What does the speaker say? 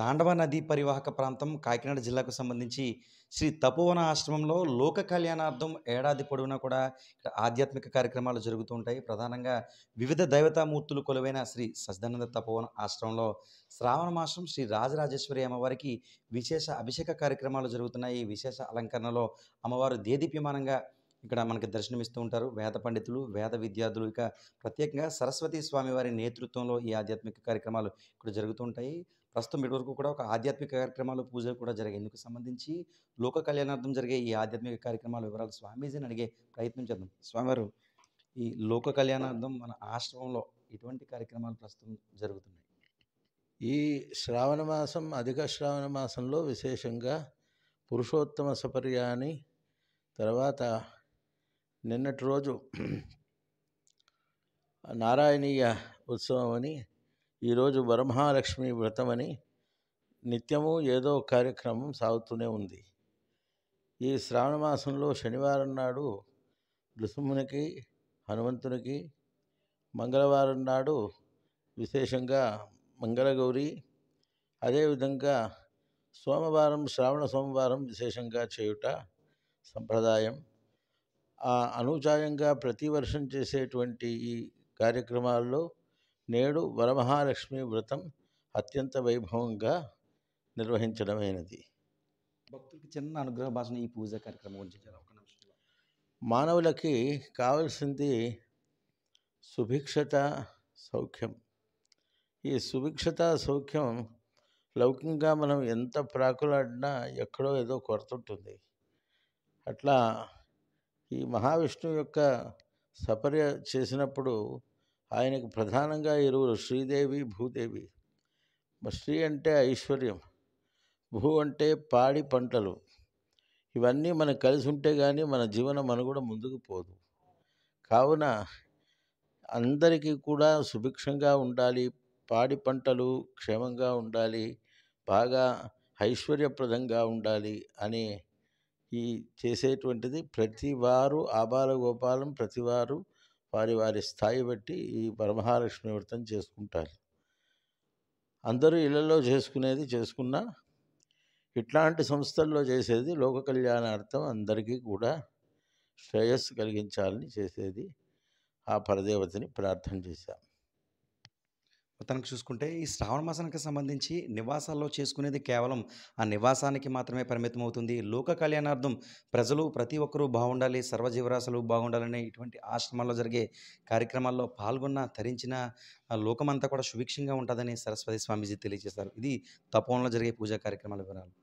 తాండవ నదీ పరివాహక ప్రాంతం కాకినాడ జిల్లాకు సంబంధించి శ్రీ తపోవన ఆశ్రమంలో లోక కళ్యాణార్థం ఏడాది పొడవునా కూడా ఇక్కడ ఆధ్యాత్మిక కార్యక్రమాలు జరుగుతూ ఉంటాయి ప్రధానంగా వివిధ దైవతామూర్తులు కొలువైన శ్రీ సజ్జానంద తపోవన ఆశ్రమంలో శ్రావణ మాసం శ్రీ రాజరాజేశ్వరి అమ్మవారికి విశేష అభిషేక కార్యక్రమాలు జరుగుతున్నాయి విశేష అలంకరణలో అమ్మవారు దేదీప్యమానంగా ఇక్కడ మనకి దర్శనమిస్తూ ఉంటారు వేద పండితులు వేద విద్యార్థులు ఇక ప్రత్యేకంగా సరస్వతి స్వామి వారి నేతృత్వంలో ఈ ఆధ్యాత్మిక కార్యక్రమాలు ఇక్కడ జరుగుతుంటాయి ప్రస్తుతం ఇటువరకు కూడా ఒక ఆధ్యాత్మిక కార్యక్రమాలు పూజలు కూడా జరిగాయి ఇందుకు సంబంధించి లోక కళ్యాణార్థం జరిగే ఈ ఆధ్యాత్మిక కార్యక్రమాల వివరాలు స్వామీజీని అడిగే ప్రయత్నం చేద్దాం స్వామివారు ఈ లోక కళ్యాణార్థం మన ఆశ్రమంలో ఇటువంటి కార్యక్రమాలు ప్రస్తుతం జరుగుతున్నాయి ఈ శ్రావణ మాసం అధిక శ్రావణ మాసంలో విశేషంగా పురుషోత్తమ సపర్యాని తర్వాత నిన్నటి రోజు నారాయణీయ ఉత్సవం అని ఈరోజు వరమహాలక్ష్మి వ్రతం అని నిత్యము ఏదో కార్యక్రమం సాగుతూనే ఉంది ఈ శ్రావణ మాసంలో శనివారం నాడు నృసింహునికి హనుమంతునికి మంగళవారం నాడు విశేషంగా మంగళగౌరి అదేవిధంగా సోమవారం శ్రావణ సోమవారం విశేషంగా చేయుట సంప్రదాయం అనుజాయంగా ప్రతి వర్షం చేసేటువంటి ఈ కార్యక్రమాల్లో నేడు వరమహాలక్ష్మి వ్రతం అత్యంత వైభవంగా నిర్వహించడమైనది భక్తులకి చిన్న అనుగ్రహ భాషణ ఈ పూజ కార్యక్రమం గురించి మానవులకి కావలసింది సుభిక్షత సౌఖ్యం ఈ సుభిక్షత సౌఖ్యం లౌకికంగా మనం ఎంత ప్రాకులాడినా ఎక్కడో ఏదో కొరత ఉంటుంది అట్లా ఈ మహావిష్ణువు యొక్క సపర్య చేసినప్పుడు ఆయనకు ప్రధానంగా ఇరువురు శ్రీదేవి భూదేవి శ్రీ అంటే ఐశ్వర్యం భూ అంటే పాడి పంటలు ఇవన్నీ మనకు కలిసి ఉంటే కానీ మన జీవనం మన కూడా ముందుకు పోదు కావున అందరికీ కూడా సుభిక్షంగా ఉండాలి పాడి పంటలు క్షేమంగా ఉండాలి బాగా ఐశ్వర్యప్రదంగా ఉండాలి అని ఈ చేసేటువంటిది ప్రతి వారు ఆబాల గోపాలం ప్రతి వారు వారి వారి స్థాయి బట్టి ఈ పరమహాలక్ష్మి వ్రతం చేసుకుంటారు అందరూ ఇళ్లలో చేసుకునేది చేసుకున్నా ఇట్లాంటి సంస్థల్లో చేసేది లోక కళ్యాణార్థం అందరికీ కూడా శ్రేయస్సు కలిగించాలని చేసేది ఆ పరదేవతని ప్రార్థన చేశాం మొత్తానికి చూసుకుంటే ఈ శ్రావణ మాసానికి సంబంధించి నివాసాల్లో చేసుకునేది కేవలం ఆ నివాసానికి మాత్రమే పరిమితం అవుతుంది లోక కళ్యాణార్థం ప్రజలు ప్రతి ఒక్కరూ బాగుండాలి సర్వజీవరాశులు బాగుండాలనే ఇటువంటి ఆశ్రమాల్లో జరిగే కార్యక్రమాల్లో పాల్గొన్న తరించిన లోకమంతా కూడా సువీక్షంగా ఉంటుందని సరస్వతి స్వామీజీ తెలియజేశారు ఇది తపోవనంలో జరిగే పూజా కార్యక్రమాల వివరాలు